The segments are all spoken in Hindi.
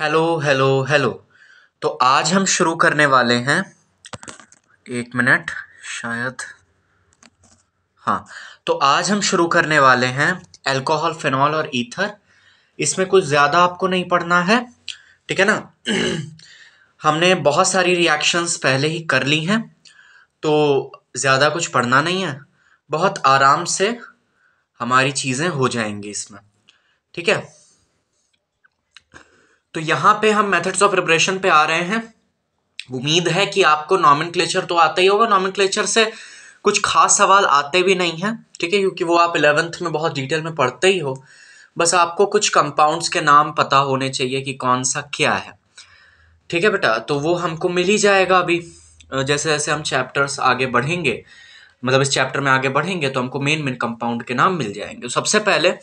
हेलो हेलो हेलो तो आज हम शुरू करने वाले हैं एक मिनट शायद हाँ तो आज हम शुरू करने वाले हैं अल्कोहल फिनॉल और ईथर इसमें कुछ ज़्यादा आपको नहीं पढ़ना है ठीक है ना हमने बहुत सारी रिएक्शंस पहले ही कर ली हैं तो ज़्यादा कुछ पढ़ना नहीं है बहुत आराम से हमारी चीज़ें हो जाएंगी इसमें ठीक है तो यहाँ पे हम मेथड्स ऑफ प्रिपरेशन पे आ रहे हैं उम्मीद है कि आपको नॉमिन तो आता ही होगा नॉमिन से कुछ खास सवाल आते भी नहीं हैं ठीक है क्योंकि वो आप इलेवेंथ में बहुत डिटेल में पढ़ते ही हो बस आपको कुछ कंपाउंड्स के नाम पता होने चाहिए कि कौन सा क्या है ठीक है बेटा तो वो हमको मिल ही जाएगा अभी जैसे जैसे हम चैप्टर्स आगे बढ़ेंगे मतलब इस चैप्टर में आगे बढ़ेंगे तो हमको मेन मेन कंपाउंड के नाम मिल जाएंगे सबसे पहले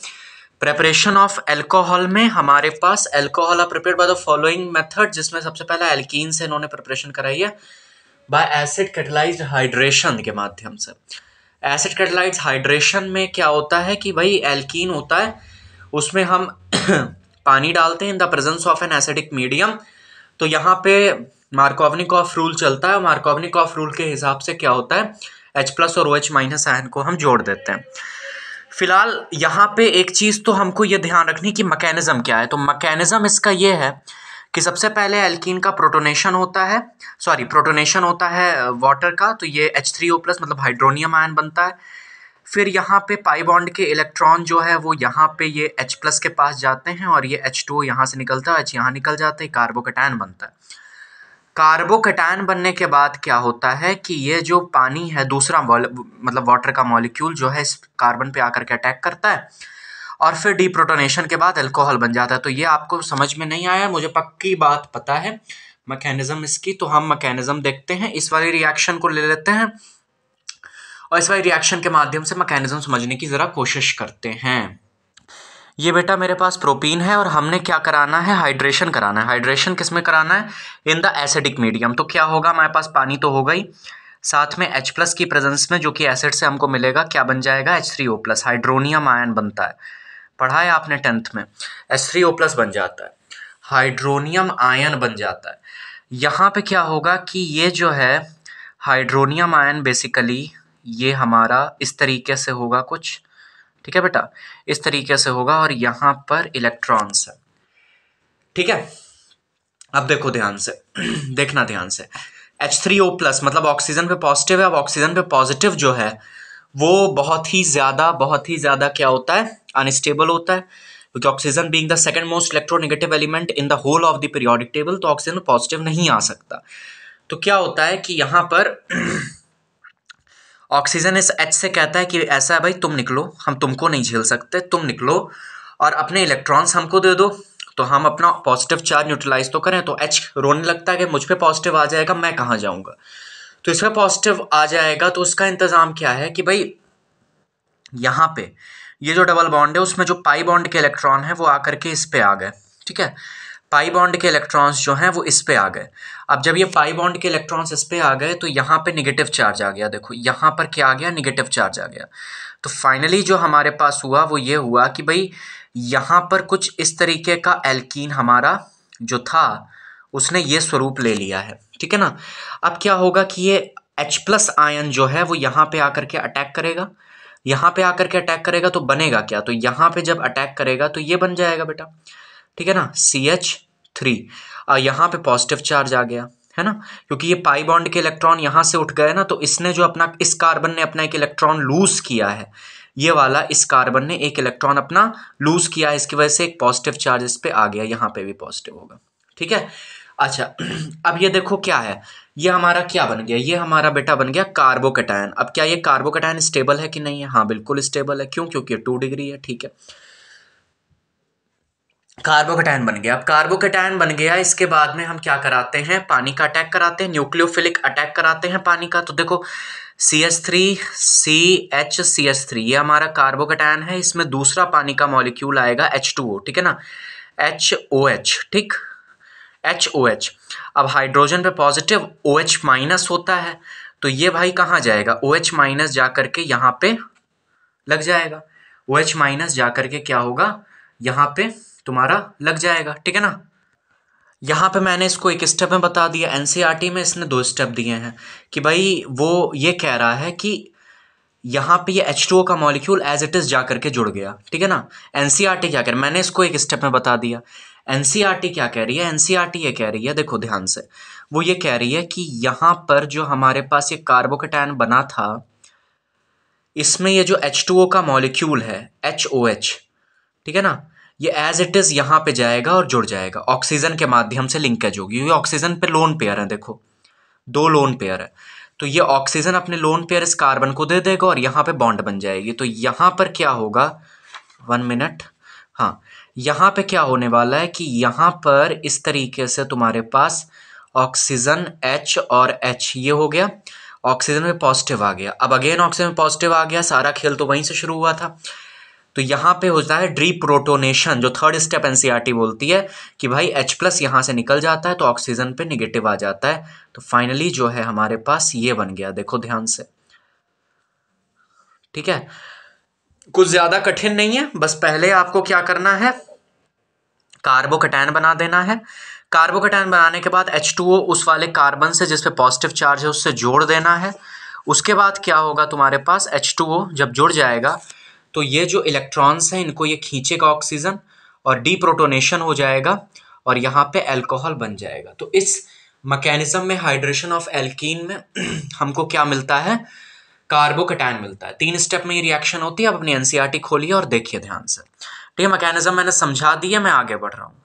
प्रेपरेशन ऑफ एल्कोहल में हमारे पास alcohol are prepare by the following method जिसमें सबसे पहला एल्कीन से इन्होंने प्रिपरेशन कराई है बाय एसिड कैटलाइज हाइड्रेशन के माध्यम से एसिड कैटलाइज हाइड्रेशन में क्या होता है कि भाई एल्कीन होता है उसमें हम पानी डालते हैं in the presence of an acidic medium तो यहाँ पे मार्कोवनिक ऑफ रूल चलता है मार्कोवनिक ऑफ रूल के हिसाब से क्या होता है एच प्लस और ओ एच माइनस आयन को हम जोड़ देते हैं फ़िलहाल यहाँ पे एक चीज़ तो हमको ये ध्यान रखनी कि मकैनिज़म क्या है तो मकैनिज़म इसका ये है कि सबसे पहले एल्कीन का प्रोटोनेशन होता है सॉरी प्रोटोनेशन होता है वाटर का तो ये एच थ्री ओ प्लस मतलब हाइड्रोनियम आयन बनता है फिर यहाँ पे पाई बॉन्ड के इलेक्ट्रॉन जो है वो यहाँ पे ये H प्लस के पास जाते हैं और ये H2 टू यहाँ से निकलता है H यहाँ निकल जाता है कार्बोकेटाइन बनता है कार्बोकैटायन बनने के बाद क्या होता है कि ये जो पानी है दूसरा मतलब वाटर का मॉलिक्यूल जो है इस कार्बन पे आकर के अटैक करता है और फिर डीप्रोटोनेशन के बाद अल्कोहल बन जाता है तो ये आपको समझ में नहीं आया मुझे पक्की बात पता है मैकेनिज़्म इसकी तो हम मैकेनिज़्म देखते हैं इस वाली रिएक्शन को ले लेते हैं और इस वाली रिएक्शन के माध्यम से मैकेनिज़्म समझने की ज़रा कोशिश करते हैं ये बेटा मेरे पास प्रोटीन है और हमने क्या कराना है हाइड्रेशन कराना है हाइड्रेशन किस में कराना है इन द एसिडिक मीडियम तो क्या होगा हमारे पास पानी तो होगा ही साथ में H प्लस की प्रेजेंस में जो कि एसिड से हमको मिलेगा क्या बन जाएगा H three O plus hydronium ion बनता है पढ़ा है आपने टेंथ में एच थ्री ओ प्लस बन जाता है हाइड्रोनियम आयन बन जाता है यहाँ पे क्या होगा कि ये जो है हाइड्रोनियम आयन बेसिकली ये हमारा इस तरीके से होगा कुछ ठीक है बेटा इस तरीके से होगा और यहां पर इलेक्ट्रॉन्स है ठीक है अब देखो ध्यान से देखना ध्यान से एच थ्री ओ प्लस मतलब ऑक्सीजन पे पॉजिटिव है अब ऑक्सीजन पे पॉजिटिव जो है वो बहुत ही ज़्यादा बहुत ही ज़्यादा क्या होता है अनस्टेबल होता है क्योंकि oxygen being the second most electronegative element in the whole of the periodic table तो ऑक्सीजन पॉजिटिव नहीं आ सकता तो क्या होता है कि यहाँ पर ऑक्सीजन इस एच से कहता है कि ऐसा है भाई तुम निकलो हम तुमको नहीं झेल सकते तुम निकलो और अपने इलेक्ट्रॉन्स हमको दे दो तो हम अपना पॉजिटिव चार्ज न्यूट्रलाइज तो करें तो एच रोने लगता है कि मुझ पर पॉजिटिव आ जाएगा मैं कहाँ जाऊँगा तो इसमें पॉजिटिव आ जाएगा तो उसका इंतज़ाम क्या है कि भाई यहाँ पे ये जो डबल बॉन्ड है उसमें जो पाई बॉन्ड के इलेक्ट्रॉन है वो आकर के इस पर आ गए ठीक है पाई बॉन्ड के इलेक्ट्रॉन्स जो हैं वो इस पे आ गए अब जब ये पाई बॉन्ड के इलेक्ट्रॉन्स इस पे आ गए तो यहाँ पे निगेटिव चार्ज आ गया देखो यहाँ पर क्या आ गया निगेटिव चार्ज आ गया तो फाइनली जो हमारे पास हुआ वो ये हुआ कि भाई यहाँ पर कुछ इस तरीके का एल्कीन हमारा जो था उसने ये स्वरूप ले लिया है ठीक है ना अब क्या होगा कि ये एच प्लस आयन जो है वो यहाँ पर आकर के अटैक करेगा यहाँ पर आकर के अटैक करेगा तो बनेगा क्या तो यहाँ पर जब अटैक करेगा तो ये बन जाएगा बेटा ठीक है ना सी एच थ्री यहाँ पे पॉजिटिव चार्ज आ गया है ना क्योंकि ये पाई बॉन्ड के इलेक्ट्रॉन यहाँ से उठ गए ना तो इसने जो अपना इस कार्बन ने अपना एक इलेक्ट्रॉन लूज किया है ये वाला इस कार्बन ने एक इलेक्ट्रॉन अपना लूज किया है इसकी वजह से एक पॉजिटिव चार्ज इस पर आ गया यहाँ पे भी पॉजिटिव होगा ठीक है अच्छा अब ये देखो क्या है ये हमारा क्या बन गया ये हमारा बेटा बन गया कार्बोकेटायन अब क्या ये कार्बोकेटायन स्टेबल है कि नहीं है हाँ बिल्कुल स्टेबल है क्यों क्योंकि टू डिग्री है ठीक है कार्बोकेटाइन बन गया अब कार्बोकेटाइन बन गया इसके बाद में हम क्या कराते हैं पानी का अटैक कराते हैं न्यूक्लियोफिलिक अटैक कराते हैं पानी का तो देखो C S three C H C S three ये हमारा कार्बोकेटाइन है इसमें दूसरा पानी का मॉलिक्यूल आएगा एच टू ओ ठीक है ना एच ओ एच ठीक एच ओ एच अब हाइड्रोजन पे पॉजिटिव ओ एच माइनस होता है तो ये भाई कहाँ जाएगा ओ एच माइनस जा करके यहाँ पे लग जाएगा ओ एच माइनस जा करके क्या होगा यहाँ पे तुम्हारा लग जाएगा ठीक है ना यहाँ पे मैंने इसको एक स्टेप में बता दिया एन e में इसने दो स्टेप दिए हैं कि भाई वो ये कह रहा है कि यहाँ पे ये एच टू का मॉलिक्यूल एज इट इज़ जा करके जुड़ गया ठीक है ना एन e क्या कह रहा है मैंने इसको एक स्टेप में बता दिया एन e क्या कह रही है एन ये कह रही है देखो ध्यान से वो ये कह रही है कि यहाँ पर जो हमारे पास ये कार्बोकेटैन बना था इसमें ये जो एच का मॉलिक्यूल है एच ठीक है ना ये एज इट इज़ यहाँ पे जाएगा और जुड़ जाएगा ऑक्सीजन के माध्यम से लिंकेज होगी ये ऑक्सीजन पे लोन पेयर है देखो दो लोन पेयर है तो ये ऑक्सीजन अपने लोन पेयर इस कार्बन को दे देगा और यहाँ पे बॉन्ड बन जाएगी तो यहाँ पर क्या होगा वन मिनट हाँ यहाँ पे क्या होने वाला है कि यहाँ पर इस तरीके से तुम्हारे पास ऑक्सीजन एच और एच ये हो गया ऑक्सीजन में पॉजिटिव आ गया अब अगेन ऑक्सीजन पॉजिटिव आ गया सारा खेल तो वहीं से शुरू हुआ था तो यहाँ पे होता है ड्री प्रोटोनेशन जो थर्ड स्टेप एनसीईआरटी बोलती है कि भाई H प्लस यहाँ से निकल जाता है तो ऑक्सीजन पे निगेटिव आ जाता है तो फाइनली जो है हमारे पास ये बन गया देखो ध्यान से ठीक है कुछ ज़्यादा कठिन नहीं है बस पहले आपको क्या करना है कार्बोकटैन बना देना है कार्बोकटैन बनाने के बाद H2O उस वाले कार्बन से जिसपे पॉजिटिव चार्ज है उससे जोड़ देना है उसके बाद क्या होगा तुम्हारे पास H2O जब जुड़ जाएगा तो ये जो इलेक्ट्रॉन्स हैं इनको ये खींचेगा ऑक्सीजन और डीप्रोटोनेशन हो जाएगा और यहाँ पे अल्कोहल बन जाएगा तो इस मकैनिज़म में हाइड्रेशन ऑफ एल्कीन में हमको क्या मिलता है कार्बोकटैन मिलता है तीन स्टेप में ये रिएक्शन होती है आप अपनी टी e खोलिए और देखिए ध्यान से ठीक है मैकेनिज्म मैंने समझा दिया मैं आगे बढ़ रहा हूँ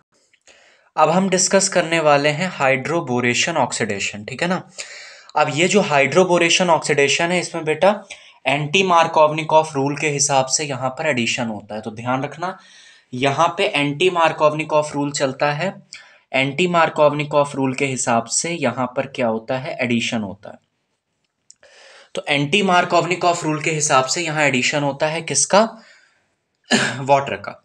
अब हम डिस्कस करने वाले हैं हाइड्रोबोरेशन ऑक्सीडेशन ठीक है ना अब ये जो हाइड्रोबोरेशन ऑक्सीडेशन है इसमें बेटा एंटी मार्कोवनिकॉफ रूल के हिसाब से यहाँ पर एडिशन होता है तो ध्यान रखना यहाँ पे एंटी मार्कोवनिकॉफ रूल चलता है एंटी मार्कोवनिकॉफ रूल के हिसाब से यहाँ पर क्या होता है एडिशन होता है तो एंटी मार्कोवनिकॉफ रूल के हिसाब से यहाँ एडिशन होता है किसका वाटर का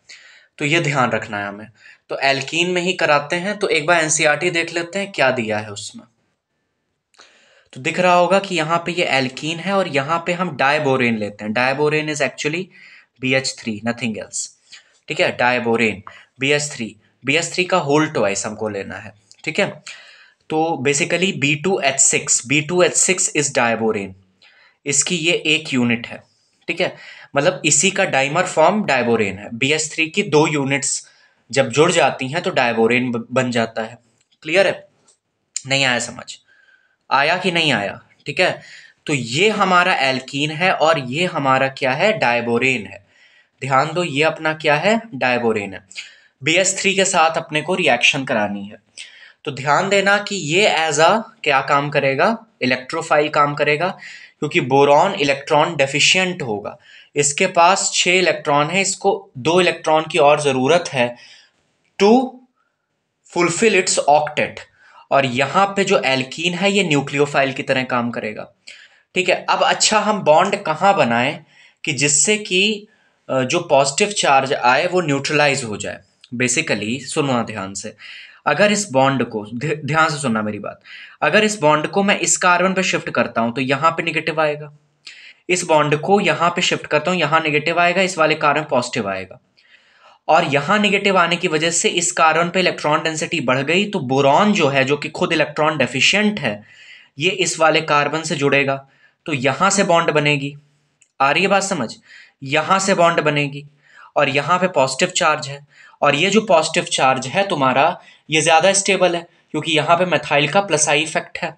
तो ये ध्यान रखना है हमें तो एल्कीन में ही कराते हैं तो एक बार एनसीईआरटी e देख लेते हैं क्या दिया है उसमें तो दिख रहा होगा कि यहाँ पे ये एल्कीन है और यहाँ पे हम डायबोरेन लेते हैं diborane is actually B H three nothing else ठीक है diborane B H three B H three का होल टॉइस हमको लेना है ठीक है तो basically B two H six B two H six is diborane इसकी ये एक यूनिट है ठीक है मतलब इसी का डाइमर फॉर्म डायबोरेन है बी एस थ्री की दो यूनिट्स जब जुड़ जाती हैं तो डायबोरेन बन जाता है क्लियर है नहीं आया समझ आया कि नहीं आया ठीक है तो ये हमारा एल्कीन है और ये हमारा क्या है डायबोरेन है ध्यान दो ये अपना क्या है डायबोरेन है बी एस थ्री के साथ अपने को रिएक्शन करानी है तो ध्यान देना कि ये एज आ क्या काम करेगा इलेक्ट्रोफाइल काम करेगा क्योंकि बोरॉन इलेक्ट्रॉन डेफिशिएंट होगा इसके पास छः इलेक्ट्रॉन है इसको दो इलेक्ट्रॉन की और ज़रूरत है टू फुलफिल इट्स ऑक्टेट और यहाँ पे जो एल्कीन है ये न्यूक्लियोफाइल की तरह काम करेगा ठीक है अब अच्छा हम बॉन्ड कहाँ बनाएं कि जिससे कि जो पॉजिटिव चार्ज आए वो न्यूट्रलाइज हो जाए बेसिकली सुनना ध्यान से अगर इस बॉन्ड को ध्यान से सुनना मेरी बात अगर इस बॉन्ड को मैं इस कार्बन पे शिफ्ट करता हूँ तो यहाँ पे निगेटिव आएगा इस बॉन्ड को यहाँ पे शिफ्ट करता हूँ यहाँ निगेटिव आएगा इस वाले कार्बन पॉजिटिव आएगा और यहाँ नेगेटिव आने की वजह से इस कार्बन पे इलेक्ट्रॉन डेंसिटी बढ़ गई तो बोरॉन जो है जो कि खुद इलेक्ट्रॉन डेफिशिएंट है ये इस वाले कार्बन से जुड़ेगा तो यहाँ से बॉन्ड बनेगी आ रही है बात समझ यहाँ से बॉन्ड बनेगी और यहाँ पे पॉजिटिव चार्ज है और ये जो पॉजिटिव चार्ज है तुम्हारा ये ज़्यादा स्टेबल है क्योंकि यहाँ पर मेथाइल का प्लस आई इफेक्ट है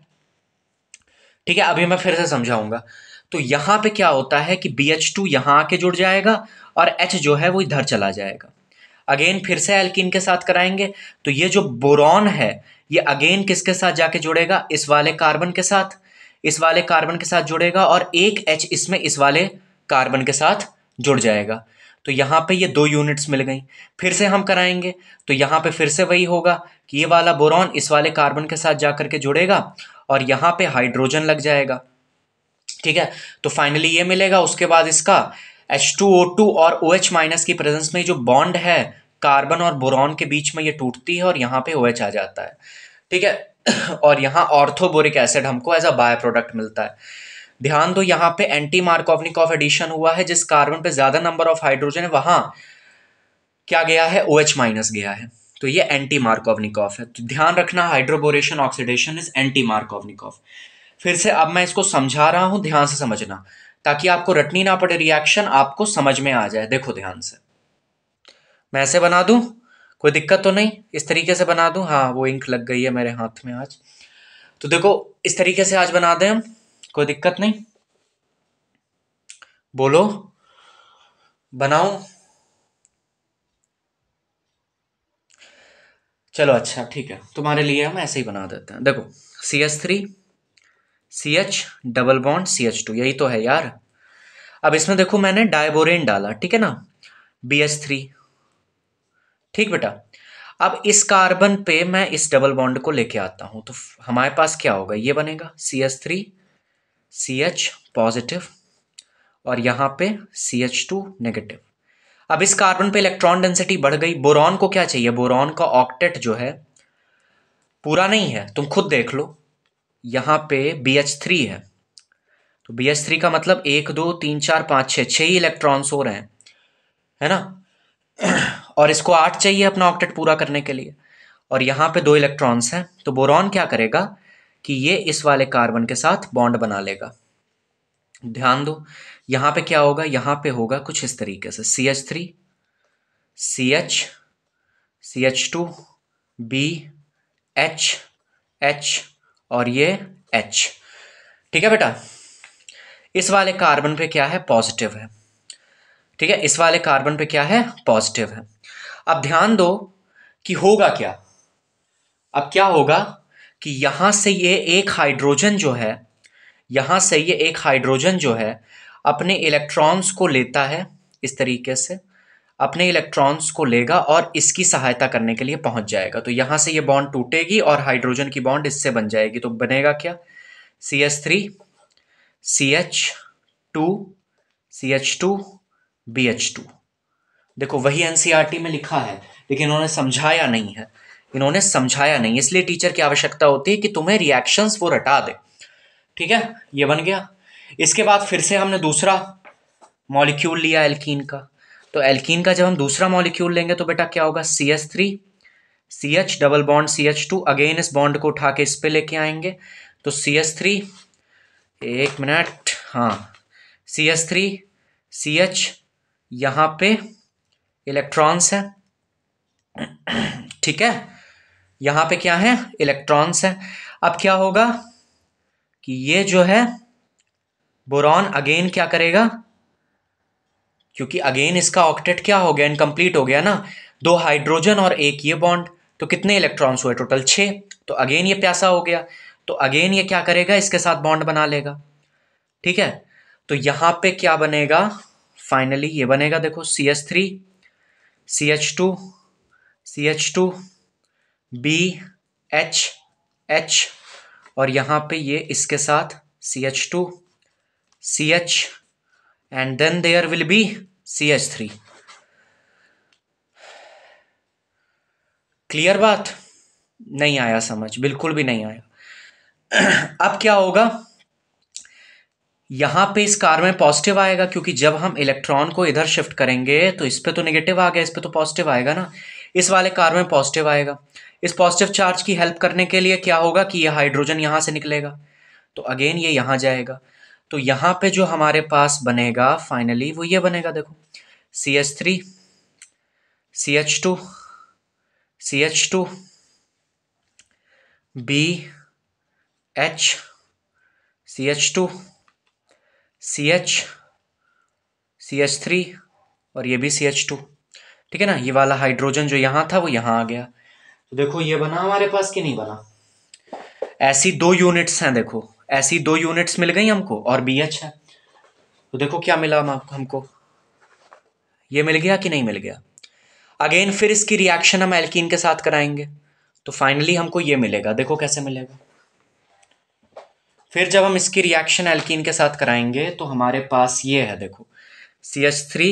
ठीक है अभी मैं फिर से समझाऊंगा तो यहाँ पर क्या होता है कि बी एच टू यहां आके जुड़ जाएगा और एच जो है वो इधर चला जाएगा अगेन फिर से एल्किन के साथ कराएंगे तो ये जो बोरॉन है ये अगेन किसके साथ जाके जुड़ेगा इस वाले कार्बन के साथ इस वाले कार्बन के साथ जुड़ेगा और एक एच इसमें इस वाले कार्बन के साथ जुड़ जाएगा तो यहाँ पे ये दो यूनिट्स मिल गई फिर से हम कराएंगे तो यहाँ पे फिर से वही होगा कि ये वाला बोरॉन इस वाले कार्बन के साथ जा करके जुड़ेगा और यहाँ पे हाइड्रोजन लग जाएगा ठीक है तो फाइनली ये मिलेगा उसके बाद इसका H2O2 और OH माइनस की प्रेजेंस में जो बॉन्ड है कार्बन और बोरॉन के बीच में ये टूटती है और यहाँ पे OH आ जाता है ठीक है और यहाँ ऑर्थोबोरिक एसिड हमको एज अ बाय प्रोडक्ट मिलता है ध्यान दो यहाँ पे एंटी मार्कोवनिक ऑफ एडिशन हुआ है जिस कार्बन पे ज़्यादा नंबर ऑफ हाइड्रोजन है वहाँ क्या गया है ओ OH माइनस गया है तो ये एंटी मार्कोवनिक ऑफ है तो ध्यान रखना hydroboration oxidation is anti Markovnikov of फिर से अब मैं इसको समझा रहा हूँ ध्यान से समझना ताकि आपको रटनी ना पड़े रिएक्शन आपको समझ में आ जाए देखो ध्यान से मैं ऐसे बना दू कोई दिक्कत तो नहीं इस तरीके से बना दू हाँ वो इंक लग गई है मेरे हाथ में आज तो देखो इस तरीके से आज बना दें हम कोई दिक्कत नहीं बोलो बनाओ चलो अच्छा ठीक है तुम्हारे लिए हम ऐसे ही बना देते हैं देखो C S three C H double bond C H two यही तो है यार अब इसमें देखो मैंने डायबोरेन डाला ठीक है ना बी एच थ्री ठीक बेटा अब इस कार्बन पे मैं इस डबल बॉन्ड को लेके आता हूं तो हमारे पास क्या होगा ये बनेगा C H three C H positive और यहां पे सी एच टू नेगेटिव अब इस कार्बन पे इलेक्ट्रॉन डेंसिटी बढ़ गई बोरॉन को क्या चाहिए बोरॉन का ऑक्टेट जो है पूरा नहीं है तुम खुद देख लो यहाँ पे बी एच थ्री है तो बी एच थ्री का मतलब एक दो तीन चार पाँच छः छः ही इलेक्ट्रॉन्स हो रहे हैं है ना और इसको आठ चाहिए अपना ऑक्टेट पूरा करने के लिए और यहाँ पे दो इलेक्ट्रॉन्स हैं तो बोरॉन क्या करेगा कि ये इस वाले कार्बन के साथ बॉन्ड बना लेगा ध्यान दो यहाँ पे क्या होगा यहाँ पे होगा कुछ इस तरीके से C H three C H C H two B H H और ये एच ठीक है बेटा इस वाले कार्बन पे क्या है पॉजिटिव है ठीक है इस वाले कार्बन पे क्या है पॉजिटिव है अब ध्यान दो कि होगा क्या अब क्या होगा कि यहां से ये एक हाइड्रोजन जो है यहां से ये एक हाइड्रोजन जो है अपने इलेक्ट्रॉन्स को लेता है इस तरीके से अपने इलेक्ट्रॉन्स को लेगा और इसकी सहायता करने के लिए पहुंच जाएगा तो यहाँ से ये बॉन्ड टूटेगी और हाइड्रोजन की बॉन्ड इससे बन जाएगी तो बनेगा क्या C H three C H two C H two B H two देखो वही एनसीईआरटी e में लिखा है लेकिन उन्होंने समझाया नहीं है इन्होंने समझाया नहीं इसलिए टीचर की आवश्यकता होती है कि तुम्हें रिएक्शन वो रटा दे ठीक है ये बन गया इसके बाद फिर से हमने दूसरा मॉलिक्यूल लिया एल्कीन का तो एल्कीन का जब हम दूसरा मॉलिक्यूल लेंगे तो बेटा क्या होगा C H three C H double bond C H two again इस बॉन्ड को उठा के इस पर लेके आएंगे तो सी एच थ्री एक मिनट हाँ C H three C H यहाँ पे इलेक्ट्रॉन्स है ठीक है यहाँ पे क्या है इलेक्ट्रॉन्स है अब क्या होगा कि ये जो है बोरॉन अगेन क्या करेगा क्योंकि अगेन इसका ऑक्टेट क्या हो गया इनकम्प्लीट हो गया ना दो हाइड्रोजन और एक ये बॉन्ड तो कितने इलेक्ट्रॉन्स हुए टोटल छः तो अगेन ये प्यासा हो गया तो अगेन ये क्या करेगा इसके साथ बॉन्ड बना लेगा ठीक है तो यहाँ पे क्या बनेगा फाइनली ये बनेगा देखो C H three C H two C H two B H H और यहाँ पे ये इसके साथ C H two C H and then there will be three clear बात नहीं आया समझ बिल्कुल भी नहीं आया अब क्या होगा यहाँ पे इस कार में पॉजिटिव आएगा क्योंकि जब हम इलेक्ट्रॉन को इधर शिफ्ट करेंगे तो इस पर तो नेगेटिव आ गया इस पर तो पॉजिटिव आएगा ना इस वाले कार में पॉजिटिव आएगा इस पॉजिटिव चार्ज की हेल्प करने के लिए क्या होगा कि ये हाइड्रोजन यहां से निकलेगा तो अगेन ये यहां जाएगा तो यहाँ पे जो हमारे पास बनेगा फाइनली वो ये बनेगा देखो C H three C H two C H two B H C H two C H C H three और ये भी सी एच टू ठीक है ना ये वाला हाइड्रोजन जो यहाँ था वो यहाँ आ गया तो देखो ये बना हमारे पास कि नहीं बना ऐसी दो यूनिट्स हैं देखो ऐसी दो यूनिट्स मिल गई हमको और बी एच है तो देखो क्या मिला हम, हमको ये मिल गया कि नहीं मिल गया अगेन फिर इसकी रिएक्शन हम एल्कीन के साथ कराएंगे तो फाइनली हमको ये मिलेगा देखो कैसे मिलेगा फिर जब हम इसकी रिएक्शन एल्कीन के साथ कराएंगे तो हमारे पास ये है देखो सी एच थ्री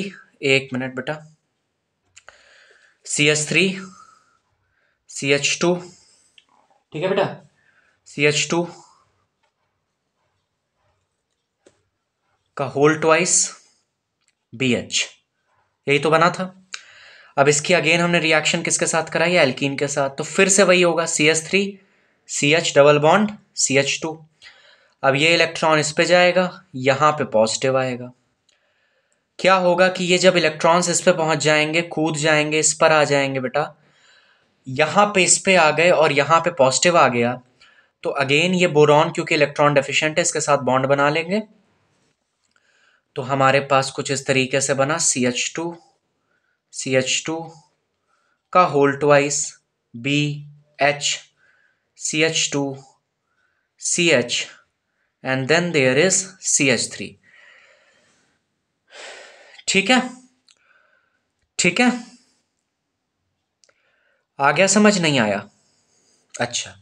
एक मिनट बेटा C H three C H two ठीक है बेटा सी एच टू का होल ट्वाइस बी एच यही तो बना था अब इसकी अगेन हमने रिएक्शन किसके साथ कराई एल्कीन के साथ तो फिर से वही होगा C H three C H double bond C H two अब ये इलेक्ट्रॉन इस पे जाएगा यहाँ पे पॉजिटिव आएगा क्या होगा कि ये जब इलेक्ट्रॉन्स इस पे पहुँच जाएंगे कूद जाएंगे इस पर आ जाएंगे बेटा यहाँ पे इस पे आ गए और यहाँ पे पॉजिटिव आ गया तो अगेन ये बोरॉन क्योंकि इलेक्ट्रॉन डेफिशिएंट है इसके साथ बॉन्ड बना लेंगे तो हमारे पास कुछ इस तरीके से बना C H two C H two का whole twice B H C H two C H and then there is C H three ठीक है ठीक है आ गया समझ नहीं आया अच्छा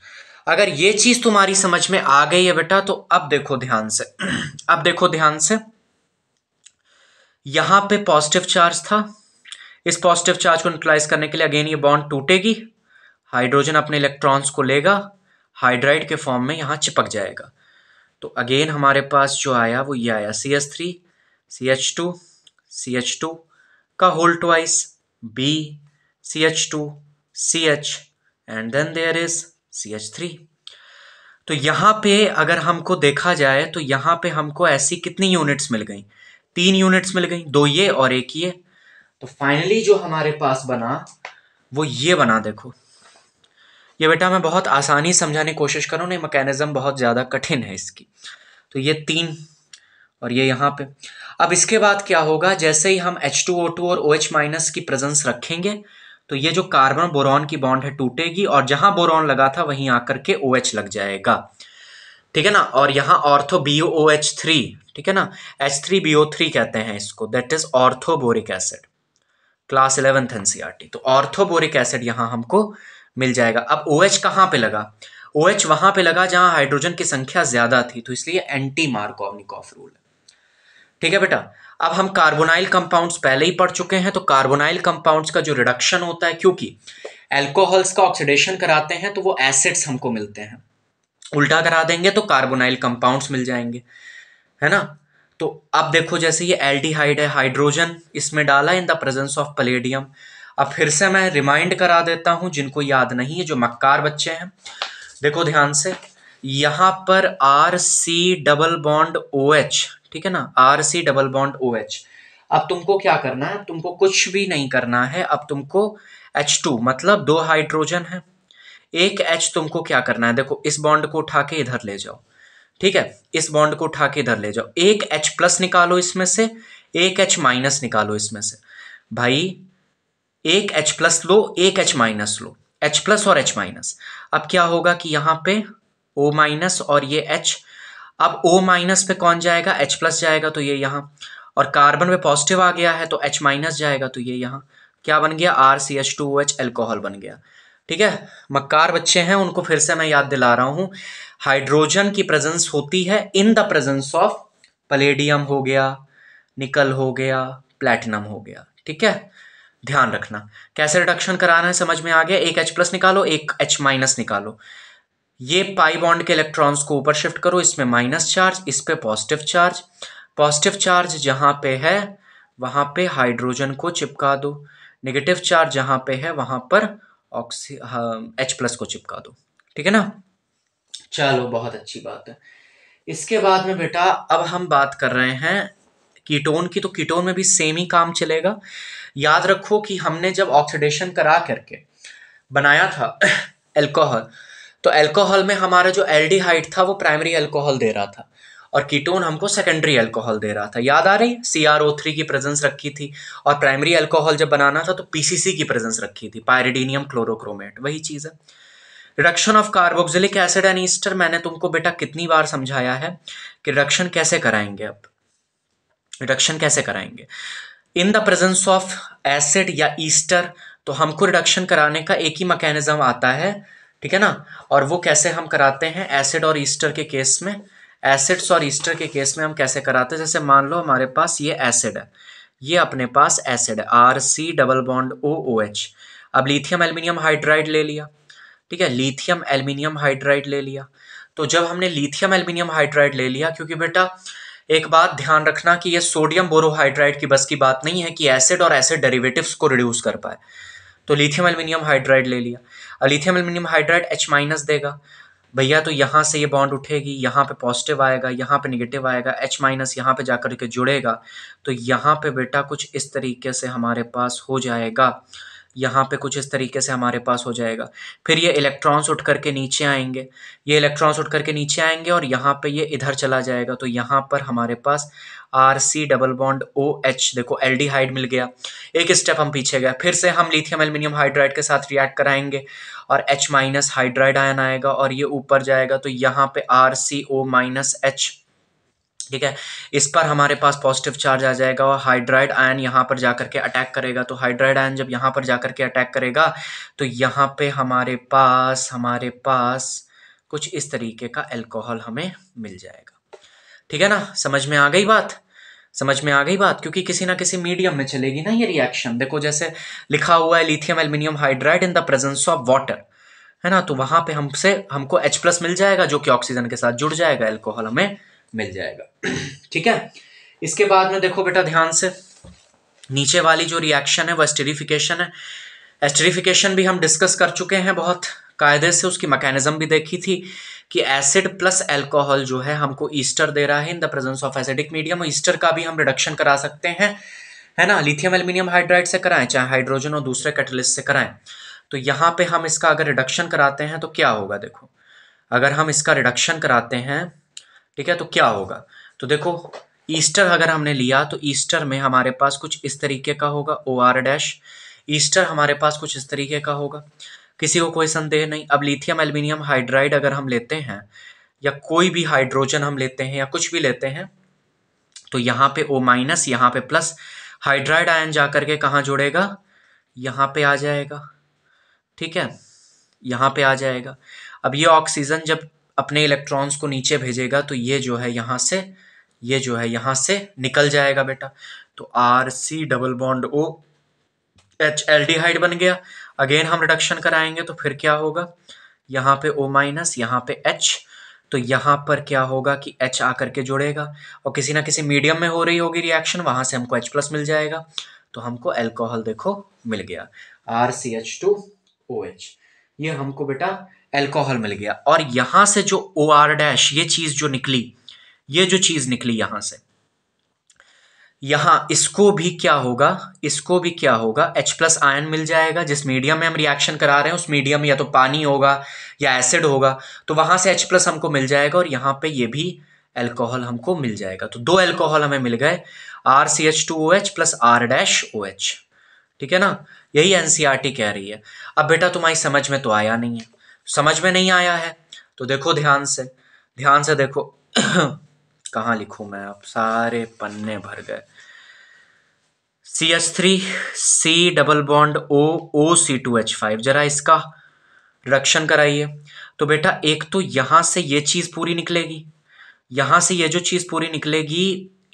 अगर ये चीज़ तुम्हारी समझ में आ गई है बेटा तो अब देखो ध्यान से अब देखो ध्यान से यहाँ पे पॉजिटिव चार्ज था इस पॉजिटिव चार्ज को न्यूट्रलाइज करने के लिए अगेन ये बॉन्ड टूटेगी हाइड्रोजन अपने इलेक्ट्रॉन्स को लेगा हाइड्राइड के फॉर्म में यहाँ चिपक जाएगा तो अगेन हमारे पास जो आया वो ये आया C S three C H two C H two का whole twice B C H two C H and then there is C H three तो यहाँ पे अगर हमको देखा जाए तो यहाँ पे हमको ऐसी कितनी यूनिट्स मिल गई तीन यूनिट्स मिल गई दो ये और एक ये तो फाइनली जो हमारे पास बना वो ये बना देखो ये बेटा मैं बहुत आसानी समझाने की कोशिश करूँ नहीं मैकेनिज़्म बहुत ज़्यादा कठिन है इसकी तो ये तीन और ये यहाँ पे अब इसके बाद क्या होगा जैसे ही हम H2O2 और OH माइनस की प्रेजेंस रखेंगे तो ये जो कार्बन बोरॉन की बॉन्ड है टूटेगी और जहाँ बोरॉन लगा था वहीं आकर के OH लग जाएगा ठीक है ना और यहाँ ortho B O H three ठीक है ना H three B O three कहते हैं इसको that is orthoboric acid class eleventh NCERT तो ऑर्थोबोरिक एसिड यहां हमको मिल जाएगा अब ओ OH एच कहाँ पर लगा ओ OH एच वहाँ पर लगा जहां हाइड्रोजन की संख्या ज़्यादा थी तो इसलिए एंटी मार्कोवनिकॉफ रूल ठीक है बेटा अब हम कार्बोनाइल कंपाउंड्स पहले ही पढ़ चुके हैं तो कार्बोनाइल कंपाउंड्स का जो रिडक्शन होता है क्योंकि एल्कोहल्स का ऑक्सीडेशन कराते हैं तो वो एसिड्स हमको मिलते हैं उल्टा करा देंगे तो कार्बोनाइल कंपाउंड्स मिल जाएंगे है ना तो अब देखो जैसे ये एल्डिहाइड है हाइड्रोजन इसमें डाला in the presence of palladium अब फिर से मैं रिमाइंड करा देता हूं जिनको याद नहीं है जो मक्कार बच्चे हैं देखो ध्यान से यहाँ पर R C double bond O H ठीक है ना R C double bond O H अब तुमको क्या करना है तुमको कुछ भी नहीं करना है अब तुमको एच टू मतलब दो हाइड्रोजन है एक एच तुमको क्या करना है देखो इस बॉन्ड को उठा के इधर ले जाओ ठीक है इस बॉन्ड को उठा के इधर ले जाओ एक एच प्लस निकालो इसमें से एक एच माइनस निकालो इसमें से भाई एक एच प्लस लो एक एच माइनस लो एच प्लस और एच माइनस अब क्या होगा कि यहां पे ओ माइनस और ये एच अब ओ माइनस पे कौन जाएगा एच प्लस जाएगा तो ये यहां और कार्बन पे पॉजिटिव आ गया है तो एच माइनस जाएगा तो ये यहां क्या बन गया R C H two O H alcohol बन गया ठीक है मक्कार बच्चे हैं उनको फिर से मैं याद दिला रहा हूँ हाइड्रोजन की प्रेजेंस होती है in the presence of palladium हो गया निकल हो गया प्लैटिनम हो गया ठीक है ध्यान रखना कैसे रिडक्शन कराना है समझ में आ गया एक एच प्लस निकालो एक एच माइनस निकालो ये पाई बॉन्ड के इलेक्ट्रॉन्स को ऊपर शिफ्ट करो इसमें माइनस चार्ज इस पे पॉजिटिव चार्ज पॉजिटिव चार्ज जहां पे है वहां पे हाइड्रोजन को चिपका दो नेगेटिव चार्ज जहां पे है वहां पर ऑक्सी एच प्लस को चिपका दो ठीक है ना चलो बहुत अच्छी बात है इसके बाद में बेटा अब हम बात कर रहे हैं कीटोन की तो कीटोन में भी सेम ही काम चलेगा याद रखो कि हमने जब ऑक्सीडेशन करा करके बनाया था एल्कोहल तो एल्कोहल में हमारा जो एल्डिहाइड था वो प्राइमरी एल्कोहल दे रहा था और कीटोन हमको सेकेंडरी अल्कोहल दे रहा था याद आ रही सी आर ओ थ्री की प्रेजेंस रखी थी और प्राइमरी अल्कोहल जब बनाना था तो पी सी सी की प्रेजेंस रखी थी पायरिडीनियम क्लोरोक्रोमेट वही चीज़ है reduction of carboxylic acid and ester मैंने तुमको बेटा कितनी बार समझाया है कि रिडक्शन कैसे कराएंगे अब रिडक्शन कैसे कराएंगे in the presence of acid या ईस्टर तो हमको रिडक्शन कराने का एक ही मैकेनिज्म आता है ठीक है ना और वो कैसे हम कराते हैं एसिड और ईस्टर के केस में एसिड्स और ईस्टर के केस में हम कैसे कराते हैं जैसे मान लो हमारे पास ये एसिड है ये अपने पास एसिड है R C double bond O O H अब लिथियम एल्मीनियम हाइड्राइड ले लिया ठीक है लिथियम एल्मीनियम हाइड्राइड ले लिया तो जब हमने लिथियम एल्मीनियम हाइड्राइड ले लिया क्योंकि बेटा एक बात ध्यान रखना कि ये सोडियम बोरोहाइड्राइड की बस की बात नहीं है कि एसिड और एसिड डेरिवेटिव्स को रिड्यूस कर पाए तो लिथियम एल्मीनियम हाइड्राइड ले लिया और lithium aluminium hydride H minus देगा भैया तो यहाँ से ये बॉन्ड उठेगी यहाँ पे पॉजिटिव आएगा यहाँ पे नेगेटिव आएगा एच माइनस यहाँ पे जाकर के जुड़ेगा तो यहाँ पे बेटा कुछ इस तरीके से हमारे पास हो जाएगा यहाँ पे कुछ इस तरीके से हमारे पास हो जाएगा फिर ये इलेक्ट्रॉन्स उठ करके नीचे आएंगे ये इलेक्ट्रॉन्स उठ करके नीचे आएंगे और यहाँ पे ये इधर चला जाएगा तो यहाँ पर हमारे पास R C double bond O H देखो हाइड मिल गया एक स्टेप हम पीछे गए फिर से हम लिथियम एल्यूमिनियम हाइड्राइड के साथ रिएक्ट कराएंगे और H माइनस हाइड्राइड आयन आएगा और ये ऊपर जाएगा तो यहाँ पे R C O minus H ठीक है इस पर हमारे पास पॉजिटिव चार्ज आ जाएगा और हाइड्राइड आयन यहाँ पर जा के अटैक करेगा तो हाइड्राइड आयन जब यहाँ पर जा के अटैक करेगा तो यहाँ पे हमारे पास हमारे पास कुछ इस तरीके का एल्कोहल हमें मिल जाएगा ठीक है ना समझ में आ गई बात समझ में आ गई बात क्योंकि किसी ना किसी मीडियम में चलेगी ना ये रिएक्शन देखो जैसे लिखा हुआ है lithium aluminium hydride in the presence of water है ना तो वहां पे हमसे हमको H प्लस मिल जाएगा जो कि ऑक्सीजन के साथ जुड़ जाएगा एल्कोहल हमें मिल जाएगा ठीक है इसके बाद में देखो बेटा ध्यान से नीचे वाली जो रिएक्शन है वो एस्टेरिफिकेशन है एस्टेरिफिकेशन भी हम डिस्कस कर चुके हैं बहुत कायदे से उसकी मैकेनिज्म भी देखी थी कि एसिड प्लस अल्कोहल जो है हमको ईस्टर दे रहा है in the presence of acidic medium ester का भी हम रिडक्शन करा सकते हैं है ना लिथियम एल्यूमिनियम हाइड्राइड से कराएं चाहे हाइड्रोजन और दूसरे कैटलिस्ट से कराएं तो यहाँ पे हम इसका अगर रिडक्शन कराते हैं तो क्या होगा देखो अगर हम इसका रिडक्शन कराते हैं ठीक है तो क्या होगा तो देखो ईस्टर अगर हमने लिया तो ईस्टर में हमारे पास कुछ इस तरीके का होगा ओ आर डैश ईस्टर हमारे पास कुछ इस तरीके का होगा किसी को कोई संदेह नहीं अब लिथियम एल्मीनियम हाइड्राइड अगर हम लेते हैं या कोई भी हाइड्रोजन हम लेते हैं या कुछ भी लेते हैं तो यहाँ पे ओ माइनस यहाँ पे प्लस हाइड्राइड आयन जा करके कहाँ जुड़ेगा यहाँ पे आ जाएगा ठीक है यहाँ पे आ जाएगा अब ये ऑक्सीजन जब अपने इलेक्ट्रॉन्स को नीचे भेजेगा तो ये जो है यहाँ से ये जो है यहाँ से निकल जाएगा बेटा तो R C double bond O H aldehyde बन गया अगेन हम रिडक्शन कराएंगे तो फिर क्या होगा यहाँ पे ओ माइनस यहाँ पे एच तो यहाँ पर क्या होगा कि एच आकर के जुड़ेगा और किसी ना किसी मीडियम में हो रही होगी रिएक्शन वहाँ से हमको एच प्लस मिल जाएगा तो हमको एल्कोहल देखो मिल गया R C H two O H ये हमको बेटा एल्कोहल मिल गया और यहाँ से जो ओ आर डैश ये चीज़ जो निकली ये जो चीज़ निकली यहाँ से यहां इसको भी क्या होगा इसको भी क्या होगा H प्लस आयन मिल जाएगा जिस मीडियम में हम रिएक्शन करा रहे हैं उस मीडियम में या तो पानी होगा या एसिड होगा तो वहां से H प्लस हमको मिल जाएगा और यहाँ पे ये भी एल्कोहल हमको मिल जाएगा तो दो एल्कोहल हमें मिल गए R C H two O H plus R dash O H ठीक है ना यही एन सी आर टी कह रही है अब बेटा तुम्हारी समझ में तो आया नहीं है समझ में नहीं आया है तो देखो ध्यान से ध्यान से देखो कहाँ लिखूँ मैं अब सारे पन्ने भर गए C H three C double bond O O C two H five जरा इसका रक्षण कराइए तो बेटा एक तो यहाँ से ये चीज़ पूरी निकलेगी यहाँ से ये जो चीज़ पूरी निकलेगी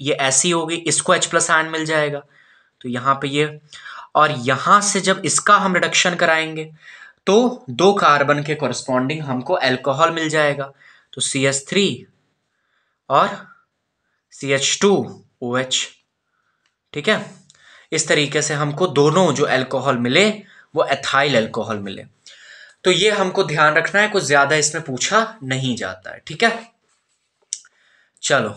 ये ऐसी होगी इसको एच प्लस आयन मिल जाएगा तो यहाँ पे ये और यहाँ से जब इसका हम रिडक्शन कराएंगे तो दो कार्बन के कॉरस्पॉन्डिंग हमको एल्कोहल मिल जाएगा तो सी एच थ्री और C H two O H ठीक है इस तरीके से हमको दोनों जो एल्कोहल मिले वो एथाइल एल्कोहल मिले तो ये हमको ध्यान रखना है कुछ ज़्यादा इसमें पूछा नहीं जाता है ठीक है चलो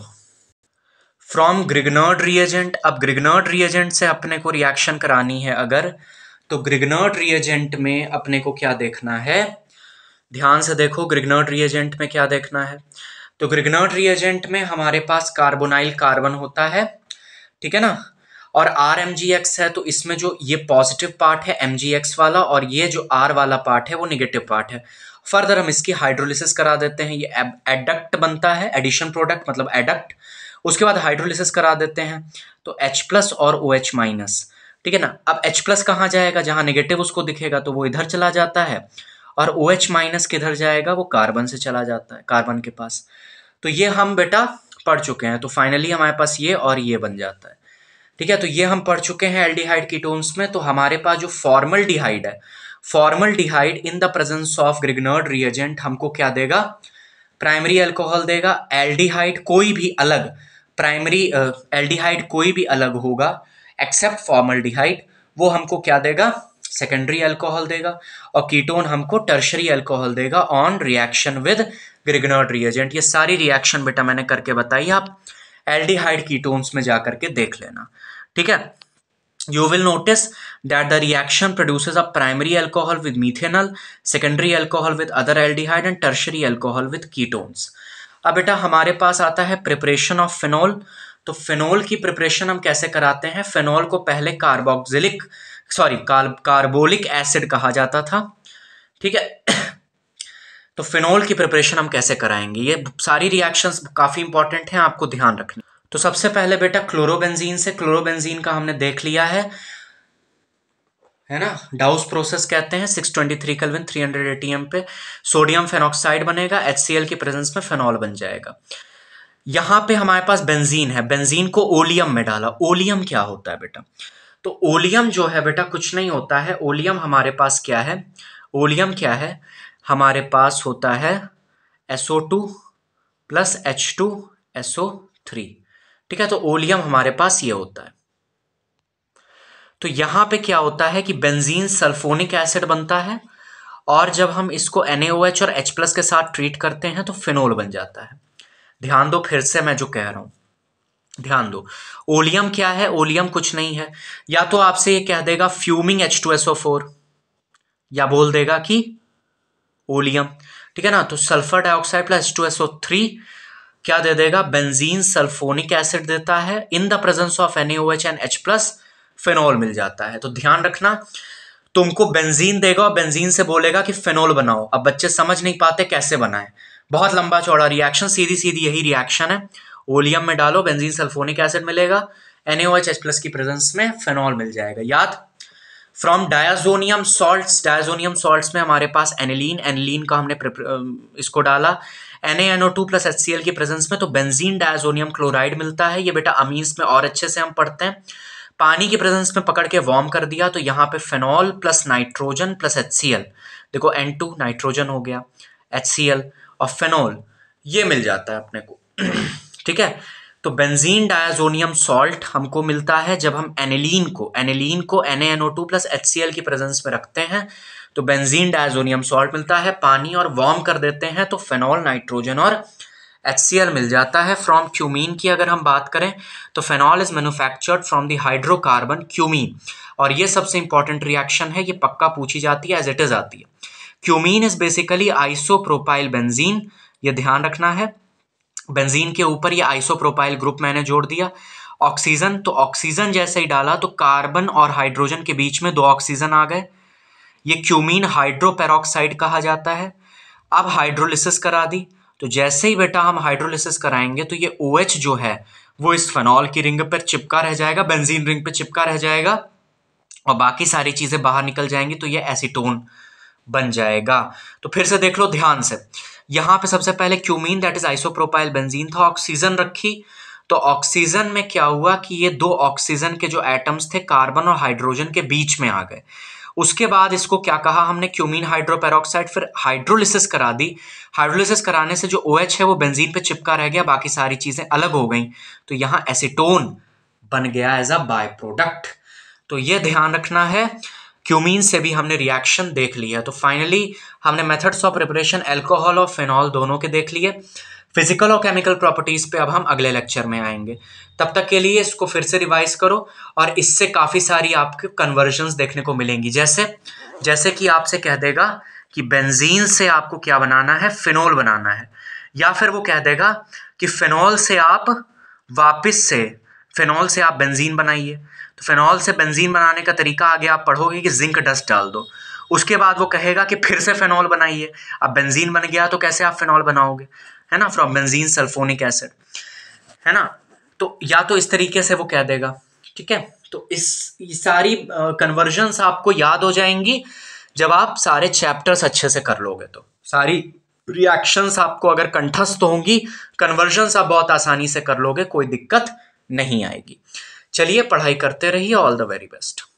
फ्रॉम ग्रिगनर्ड रिएजेंट अब ग्रिगनर्ड रिएजेंट से अपने को रिएक्शन करानी है अगर तो ग्रिगनर्ट रिएजेंट में अपने को क्या देखना है ध्यान से देखो ग्रिगनर्ट रिएजेंट में क्या देखना है तो ग्रिगनर्ट रिएजेंट में हमारे पास कार्बोनाइल कार्बन होता है ठीक है ना और आर एम जी एक्स है तो इसमें जो ये पॉजिटिव पार्ट है एम जी एक्स वाला और ये जो आर वाला पार्ट है वो निगेटिव पार्ट है फर्दर हम इसकी हाइड्रोलिसिस करा देते हैं ये एडक्ट बनता है एडिशन प्रोडक्ट मतलब एडक्ट उसके बाद हाइड्रोलिसिस करा देते हैं तो H प्लस और ओ OH माइनस ठीक है ना अब एच प्लस कहाँ जाएगा जहाँ नेगेटिव उसको दिखेगा तो वो इधर चला जाता है और ओ एच माइनस किधर जाएगा वो कार्बन से चला जाता है कार्बन के पास तो ये हम बेटा पढ़ चुके हैं तो फाइनली हमारे पास ये और ये बन जाता है ठीक है तो ये हम पढ़ चुके हैं एल्डिहाइड कीटोन्स में तो हमारे पास जो फॉर्मल डिहाइड है formaldehyde in the presence of Grignard reagent हमको क्या देगा प्राइमरी अल्कोहल देगा एल्डिहाइड कोई भी अलग प्राइमरी एल्डिहाइड कोई भी अलग होगा एक्सेप्ट फॉर्मल्डिहाइड वो हमको क्या देगा सेकेंडरी अल्कोहल देगा और कीटोन हमको टर्शरी अल्कोहल देगा on reaction with Grignard reagent ये सारी रिएक्शन बेटा मैंने करके बताई आप एल्डिहाइड कीटोन्स में जा करके देख लेना ठीक है you will notice that the reaction produce a primary alcohol with methanal secondary alcohol with other aldehyde and tertiary alcohol with ketones अब बेटा हमारे पास आता है प्रिपरेशन ऑफ फिनोल तो फेनोल की प्रिपरेशन हम कैसे कराते हैं फेनोल को पहले कार्बोक्सिलिक सॉरी कार्बोलिक एसिड कहा जाता था ठीक है तो फेनोल की प्रिपरेशन हम कैसे कराएंगे ये सारी रिएक्शंस काफ़ी इंपॉर्टेंट हैं आपको ध्यान रखना तो सबसे पहले बेटा क्लोरोबेंजीन से क्लोरोबेंजीन का हमने देख लिया है है ना डाउस प्रोसेस कहते हैं 623 थ्री 300 एटीएम पे सोडियम फेनोक्साइड बनेगा एचसीएल की प्रेजेंस में फेनॉल बन जाएगा यहां पे हमारे पास बेंजीन है बेंजीन को ओलियम में डाला ओलियम क्या होता है बेटा तो ओलियम जो है बेटा कुछ नहीं होता है ओलियम हमारे पास क्या है ओलियम क्या है हमारे पास होता है SO two plus H two SO three ठीक है तो ओलियम हमारे पास ये होता है तो यहां पे क्या होता है कि बेंजीन सल्फोनिक एसिड बनता है और जब हम इसको एन और एच प्लस के साथ ट्रीट करते हैं तो फिनोल बन जाता है ध्यान दो फिर से मैं जो कह रहा हूं ध्यान दो ओलियम क्या है ओलियम कुछ नहीं है या तो आपसे ये कह देगा fuming H two S O four या बोल देगा कि ओलियम ठीक है ना तो sulphur dioxide plus H two S O three क्या दे देगा बेंजीन सल्फोनिक एसिड देता है in the presence of N H and H plus phenol मिल जाता है तो ध्यान रखना तुमको बेंजीन देगा और बेंजीन से बोलेगा कि फेनोल बनाओ अब बच्चे समझ नहीं पाते कैसे बनाए बहुत लंबा चौड़ा रिएक्शन सीधी सीधी यही रिएक्शन है ओलियम में डालो बेंजीन सल्फोनिक एसिड मिलेगा एन एच प्लस की प्रेजेंस में फेनॉल मिल जाएगा याद from diazonium salt diazonium salts में हमारे पास एनिलीन एनिलीन का हमने इसको डाला N N O two plus H C L की प्रेजेंस में तो बेंजीन डायाजोनियम क्लोराइड मिलता है ये बेटा अमीन्स में और अच्छे से हम पढ़ते हैं पानी की प्रेजेंस में पकड़ के वार्म कर दिया तो यहाँ पे phenol plus nitrogen plus H C L देखो एन टू नाइट्रोजन हो गया एच सी एल और फेनोल ये मिल जाता है अपने को ठीक है तो बेंजीन डायाजोनियम सॉल्ट हमको मिलता है जब हम एनिलीन को एनिलीन को N N O two plus H C L की प्रेजेंस में रखते हैं तो बेंजीन डायाजोनियम सॉल्ट मिलता है पानी और वार्म कर देते हैं तो फेनॉल नाइट्रोजन और एच सी एल मिल जाता है फ्रॉम क्यूमीन की अगर हम बात करें तो phenol is manufactured from the hydrocarbon cumene और ये सबसे इंपॉर्टेंट रिएक्शन है ये पक्का पूछी जाती है एज इट इज़ आती है cumene is basically isopropyl benzene ये ध्यान रखना है बेंजीन के ऊपर ये आइसोप्रोपाइल ग्रुप मैंने जोड़ दिया ऑक्सीजन तो ऑक्सीजन जैसे ही डाला तो कार्बन और हाइड्रोजन के बीच में दो ऑक्सीजन आ गए ये क्यूमीन हाइड्रोपेरोक्साइड कहा जाता है अब हाइड्रोलिसिस करा दी तो जैसे ही बेटा हम हाइड्रोलिसिस कराएंगे तो ये ओ OH जो है वो इस फेनॉल की रिंग पर चिपका रह जाएगा बेंजीन रिंग पर चिपका रह जाएगा और बाकी सारी चीज़ें बाहर निकल जाएंगी तो ये एसीटोन बन जाएगा तो फिर से देख लो ध्यान से यहाँ पे सबसे पहले cumene that is isopropyl benzene था ऑक्सीजन रखी तो ऑक्सीजन में क्या हुआ कि ये दो ऑक्सीजन के जो एटम्स थे कार्बन और हाइड्रोजन के बीच में आ गए उसके बाद इसको क्या कहा हमने क्यूमीन हाइड्रोपेरोक्साइड फिर हाइड्रोलिसिस करा दी हाइड्रोलिसिस कराने से जो ओ OH है वो बेंजीन पे चिपका रह गया बाकी सारी चीज़ें अलग हो गई तो यहाँ एसिटोन बन गया एज अ बाय प्रोडक्ट तो ये ध्यान रखना है क्यूमीन से भी हमने रिएक्शन देख ली है तो फाइनली हमने मेथड्स ऑफ प्रिपरेशन एल्कोहल और फिनॉल दोनों के देख लिए फिजिकल और केमिकल प्रॉपर्टीज़ पे अब हम अगले लेक्चर में आएंगे तब तक के लिए इसको फिर से रिवाइज करो और इससे काफ़ी सारी आपके कन्वर्जन देखने को मिलेंगी जैसे जैसे कि आपसे कह देगा कि बेंजीन से आपको क्या बनाना है फिनोल बनाना है या फिर वो कह देगा कि फिनॉल से आप वापस से फिनॉल से आप बेंजीन बनाइए तो फेनॉल से बेंजीन बनाने का तरीका आगे आप पढ़ोगे कि जिंक डस्ट डाल दो उसके बाद वो कहेगा कि फिर से फेनॉल बनाइए अब बेंजीन बन गया तो कैसे आप फेनॉल बनाओगे है ना फ्रॉम बेंजीन सल्फोनिक एसिड है ना तो या तो इस तरीके से वो कह देगा ठीक है तो इस सारी कन्वर्जन्स आपको याद हो जाएंगी जब आप सारे चैप्टर्स अच्छे से कर लोगे तो सारी रिएक्शंस आपको अगर कंठस्थ होंगी कन्वर्जन्स आप बहुत आसानी से कर लोगे कोई दिक्कत नहीं आएगी चलिए पढ़ाई करते रहिए ऑल द वेरी बेस्ट